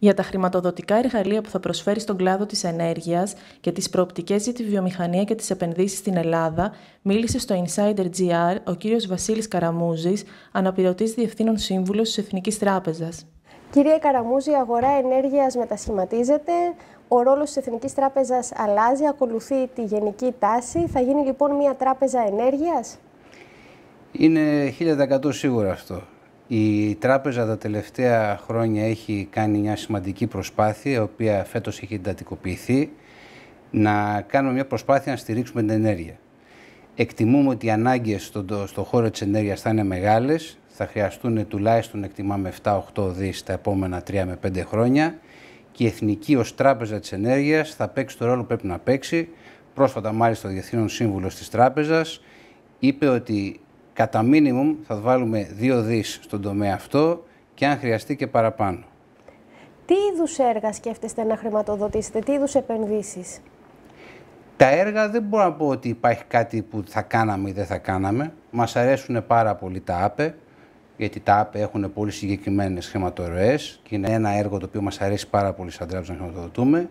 για τα χρηματοδοτικά εργαλεία που θα προσφέρει στον κλάδο της ενέργειας και τις προοπτικές για τη βιομηχανία και τις επενδύσεις στην Ελλάδα, μίλησε στο Insider GR ο κ. Βασίλης Καραμούζης, αναπληρωτής Διευθύνων Σύμβουλος της Εθνικής Τράπεζας. Κύριε Καραμούζη, η αγορά ενέργειας μετασχηματίζεται. Ο ρόλος της Εθνικής Τράπεζας αλλάζει, ακολουθεί τη γενική τάση. Θα γίνει λοιπόν μια τράπεζα ενέργειας. Είναι 1000% σίγουρο αυτό. Η τράπεζα τα τελευταία χρόνια έχει κάνει μια σημαντική προσπάθεια, η οποία φέτος έχει εντατικοποιηθεί, να κάνουμε μια προσπάθεια να στηρίξουμε την ενέργεια. Εκτιμούμε ότι οι ανάγκες στον στο χώρο της ενέργειας θα είναι μεγάλες, θα χρειαστούν τουλάχιστον εκτιμάμε 7-8 δις τα επόμενα 3 με 5 χρόνια και η Εθνική ως Τράπεζα της Ενέργειας θα παίξει το ρόλο που πρέπει να παίξει. Πρόσφατα μάλιστα ο Διεθνή Σύμβουλος της Τράπεζας είπε ότι Κατά μίνιμουμ θα βάλουμε δύο δις στον τομέα αυτό και αν χρειαστεί και παραπάνω. Τι είδους έργα σκέφτεστε να χρηματοδοτήσετε, τι είδους επενδύσεις. Τα έργα δεν μπορώ να πω ότι υπάρχει κάτι που θα κάναμε ή δεν θα κάναμε. Μας αρέσουν πάρα πολύ τα ΑΠΕ, γιατί τα ΑΠΕ έχουν πολύ συγκεκριμένες χρηματορροές και είναι ένα έργο το οποίο μας αρέσει πάρα πολύ σαν τράπεζα να χρηματοδοτούμε.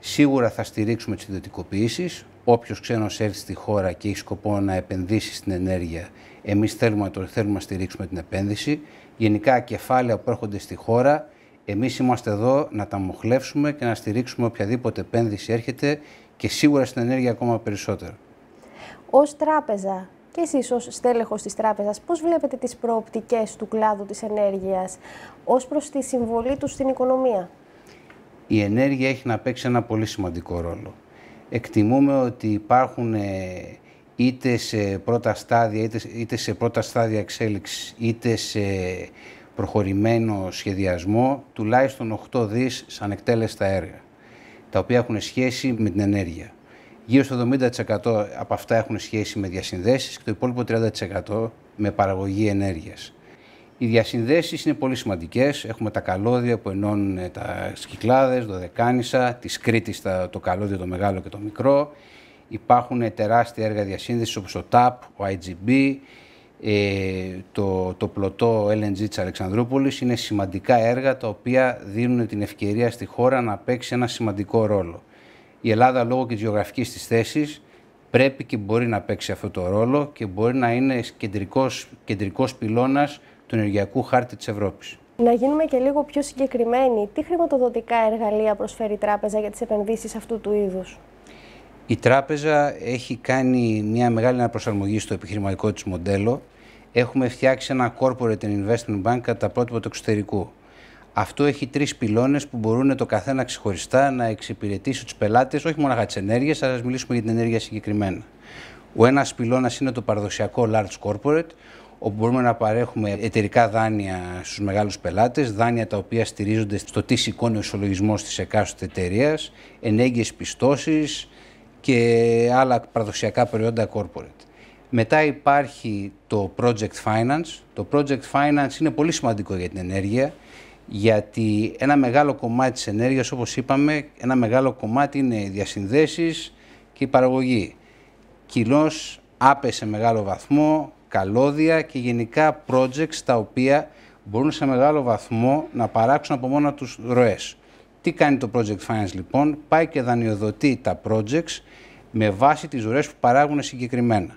Σίγουρα θα στηρίξουμε τις ιδιωτικοποιήσεις. Όποιος ξένος έρθει στη χώρα και έχει σκοπό να επενδύσει στην ενέργεια, εμείς θέλουμε να, θέλουμε στηρίξουμε την επένδυση. Γενικά, κεφάλαια που έρχονται στη χώρα, εμείς είμαστε εδώ να τα μοχλεύσουμε και να στηρίξουμε οποιαδήποτε επένδυση έρχεται και σίγουρα στην ενέργεια ακόμα περισσότερο. Ως τράπεζα, και εσείς ως στέλεχος της τράπεζας, πώς βλέπετε τις προοπτικές του κλάδου της ενέργειας ως προς τη συμβολή τους στην οικονομία η ενέργεια έχει να παίξει ένα πολύ σημαντικό ρόλο. Εκτιμούμε ότι υπάρχουν ε, είτε σε πρώτα στάδια, είτε, είτε σε πρώτα στάδια εξέλιξης, είτε σε προχωρημένο σχεδιασμό, τουλάχιστον 8 δις σαν εκτέλεστα έργα, τα οποία έχουν σχέση με την ενέργεια. Γύρω στο 70% από αυτά έχουν σχέση με διασυνδέσεις και το υπόλοιπο 30% με παραγωγή ενέργειας. Οι διασυνδέσεις είναι πολύ σημαντικές. Έχουμε τα καλώδια που ενώνουν ε, τα το δεκάνησα, της Κρήτης το καλώδιο το μεγάλο και το μικρό. Υπάρχουν ε, τεράστια έργα διασύνδεσης όπως το TAP, ο IGB, ε, το, το πλωτό LNG της Αλεξανδρούπολης. Είναι σημαντικά έργα τα οποία δίνουν την ευκαιρία στη χώρα να παίξει ένα σημαντικό ρόλο. Η Ελλάδα λόγω και της γεωγραφικής της θέσης πρέπει και μπορεί να παίξει αυτό το ρόλο και μπορεί να είναι κεντρικός, κεντρικός πυλώνας του ενεργειακού χάρτη της Ευρώπης. Να γίνουμε και λίγο πιο συγκεκριμένοι. Τι χρηματοδοτικά εργαλεία προσφέρει η Τράπεζα για τις επενδύσεις αυτού του είδους. Η Τράπεζα έχει κάνει μια μεγάλη αναπροσαρμογή στο επιχειρηματικό της μοντέλο. Έχουμε φτιάξει ένα corporate investment bank κατά πρότυπο του εξωτερικού. Αυτό έχει τρεις πυλώνες που μπορούν το καθένα ξεχωριστά να εξυπηρετήσει τους πελάτες, όχι μόνο τι ενέργειε, αλλά ας μιλήσουμε για την ενέργεια συγκεκριμένα. Ο ένας πυλώνας είναι το παραδοσιακό large corporate, όπου μπορούμε να παρέχουμε εταιρικά δάνεια στους μεγάλους πελάτες, δάνεια τα οποία στηρίζονται στο τι σηκώνει ο ισολογισμός της εκάστοτε εταιρείας, ενέγγυες πιστώσεις και άλλα παραδοσιακά προϊόντα corporate. Μετά υπάρχει το project finance. Το project finance είναι πολύ σημαντικό για την ενέργεια, γιατί ένα μεγάλο κομμάτι της ενέργειας, όπως είπαμε, ένα μεγάλο κομμάτι είναι οι διασυνδέσεις και η παραγωγή. Κοινώς άπεσε μεγάλο βαθμό καλώδια και γενικά projects τα οποία μπορούν σε μεγάλο βαθμό να παράξουν από μόνα τους ροές. Τι κάνει το Project Finance λοιπόν, πάει και δανειοδοτεί τα projects με βάση τις ροές που παράγουν συγκεκριμένα.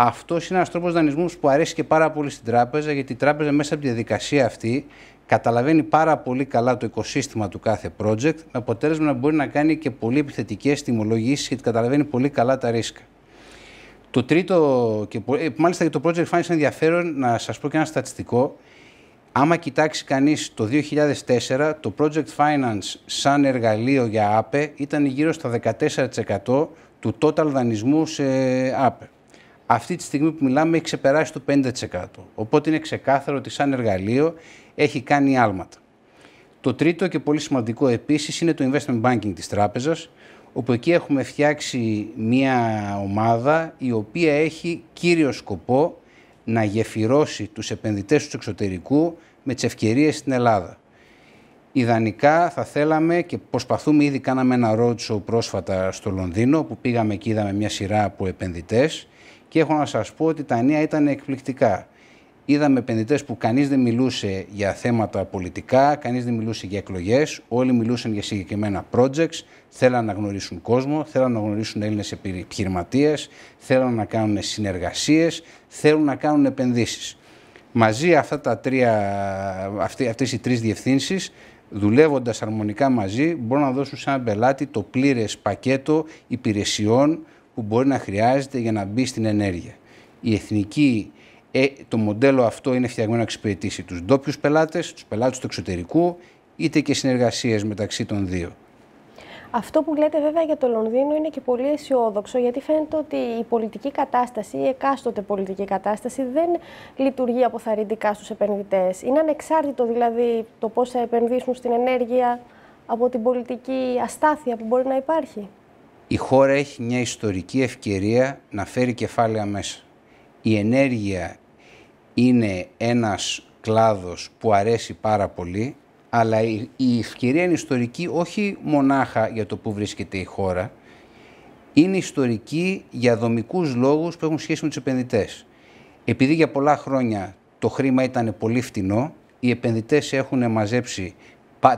Αυτός είναι ένας τρόπος δανεισμού που αρέσει και πάρα πολύ στην τράπεζα, γιατί η τράπεζα μέσα από τη διαδικασία αυτή καταλαβαίνει πάρα πολύ καλά το οικοσύστημα του κάθε project, με αποτέλεσμα να μπορεί να κάνει και πολύ επιθετικές τιμολογήσεις γιατί καταλαβαίνει πολύ καλά τα ρίσκα. Το τρίτο, και ε, μάλιστα για το project finance είναι ενδιαφέρον να σας πω και ένα στατιστικό. Άμα κοιτάξει κανείς το 2004, το project finance σαν εργαλείο για ΑΠΕ ήταν γύρω στα 14% του total δανεισμού σε ΑΠΕ. Αυτή τη στιγμή που μιλάμε έχει ξεπεράσει το 5%. Οπότε είναι ξεκάθαρο ότι σαν εργαλείο έχει κάνει άλματα. Το τρίτο και πολύ σημαντικό επίσης είναι το investment banking της τράπεζας, όπου εκεί έχουμε φτιάξει μία ομάδα η οποία έχει κύριο σκοπό να γεφυρώσει τους επενδυτές του εξωτερικού με τις ευκαιρίες στην Ελλάδα. Ιδανικά θα θέλαμε και προσπαθούμε, ήδη κάναμε ένα ρότσο πρόσφατα στο Λονδίνο που πήγαμε και είδαμε μια σειρά από επενδυτές και έχω να σας πω ότι τα νέα ήταν εκπληκτικά. Είδαμε επενδυτές που κανείς δεν μιλούσε για θέματα πολιτικά, κανείς δεν μιλούσε για εκλογές. Όλοι μιλούσαν για συγκεκριμένα projects. Θέλαν να γνωρίσουν κόσμο, θέλαν να γνωρίσουν Έλληνες επιχειρηματίες, θέλαν να κάνουν συνεργασίες, θέλουν να κάνουν επενδύσεις. Μαζί αυτά τα τρία, αυτές οι τρεις διευθύνσεις δουλεύοντας αρμονικά μαζί μπορούν να δώσουν σαν πελάτη το πλήρες πακέτο υπηρεσιών που μπορεί να χρειάζεται για να μπει στην ενέργεια. Η εθνική ε, το μοντέλο αυτό είναι φτιαγμένο να εξυπηρετήσει τους ντόπιους πελάτες, τους πελάτες του εξωτερικού, είτε και συνεργασίες μεταξύ των δύο. Αυτό που λέτε βέβαια για το Λονδίνο είναι και πολύ αισιόδοξο, γιατί φαίνεται ότι η πολιτική κατάσταση, η εκάστοτε πολιτική κατάσταση, δεν λειτουργεί αποθαρρυντικά στους επενδυτές. Είναι ανεξάρτητο δηλαδή το πώς θα επενδύσουν στην ενέργεια από την πολιτική αστάθεια που μπορεί να υπάρχει. Η χώρα έχει μια ιστορική ευκαιρία να φέρει κεφάλαια μέσα η ενέργεια είναι ένας κλάδος που αρέσει πάρα πολύ, αλλά η ευκαιρία είναι ιστορική όχι μονάχα για το που βρίσκεται η χώρα, είναι ιστορική για δομικούς λόγους που έχουν σχέση με τους επενδυτές. Επειδή για πολλά χρόνια το χρήμα ήταν πολύ φτηνό, οι επενδυτές έχουν μαζέψει,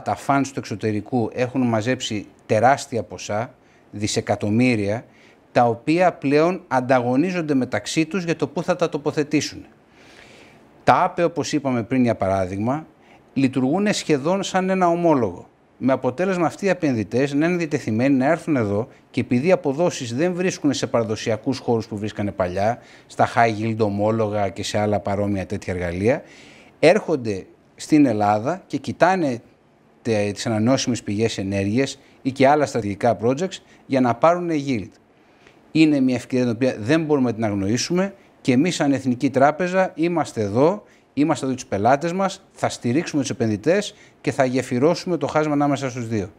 τα φαν του εξωτερικού έχουν μαζέψει τεράστια ποσά, δισεκατομμύρια, τα οποία πλέον ανταγωνίζονται μεταξύ τους για το πού θα τα τοποθετήσουν. Τα ΑΠΕ, όπως είπαμε πριν για παράδειγμα, λειτουργούν σχεδόν σαν ένα ομόλογο. Με αποτέλεσμα αυτοί οι επενδυτές να είναι διτεθειμένοι να έρθουν εδώ και επειδή οι αποδόσεις δεν βρίσκουν σε παραδοσιακούς χώρους που βρίσκανε παλιά, στα high yield ομόλογα και σε άλλα παρόμοια τέτοια εργαλεία, έρχονται στην Ελλάδα και κοιτάνε τις ανανεώσιμες πηγές ενέργειας ή και άλλα στρατηγικά projects για να πάρουν yield είναι μια ευκαιρία την οποία δεν μπορούμε να την αγνοήσουμε και εμείς σαν Εθνική Τράπεζα είμαστε εδώ, είμαστε εδώ τους πελάτες μας, θα στηρίξουμε τους επενδυτές και θα γεφυρώσουμε το χάσμα ανάμεσα στους δύο.